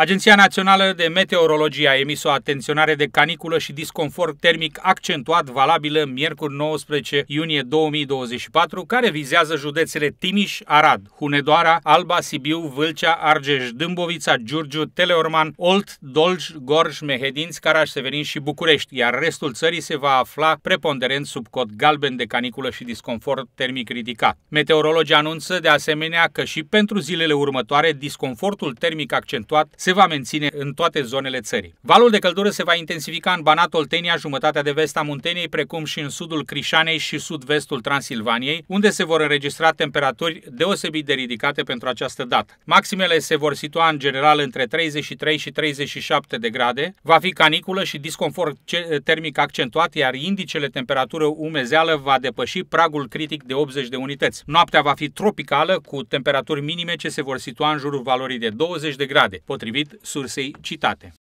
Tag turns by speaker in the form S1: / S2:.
S1: Agenția Națională de Meteorologie a emis o atenționare de caniculă și disconfort termic accentuat valabilă miercuri 19 iunie 2024, care vizează județele Timiș, Arad, Hunedoara, Alba, Sibiu, Vâlcea, Argeș, Dâmbovița, Giurgiu, Teleorman, Olt, Dolj, Gorj, Mehedinți, Caraș, Severin și București, iar restul țării se va afla preponderent sub cod galben de caniculă și disconfort termic ridicat. Meteorologii anunță de asemenea că și pentru zilele următoare disconfortul termic accentuat se se va menține în toate zonele țării. Valul de căldură se va intensifica în Banat, Oltenia, jumătatea de vest a Munteniei, precum și în sudul Crișanei și sud-vestul Transilvaniei, unde se vor înregistra temperaturi deosebit de ridicate pentru această dată. Maximele se vor situa în general între 33 și 37 de grade, va fi caniculă și disconfort termic accentuat, iar indicele temperatură umezeală va depăși pragul critic de 80 de unități. Noaptea va fi tropicală, cu temperaturi minime ce se vor situa în jurul valorii de 20 de grade, potrivit potrivit sursei citate.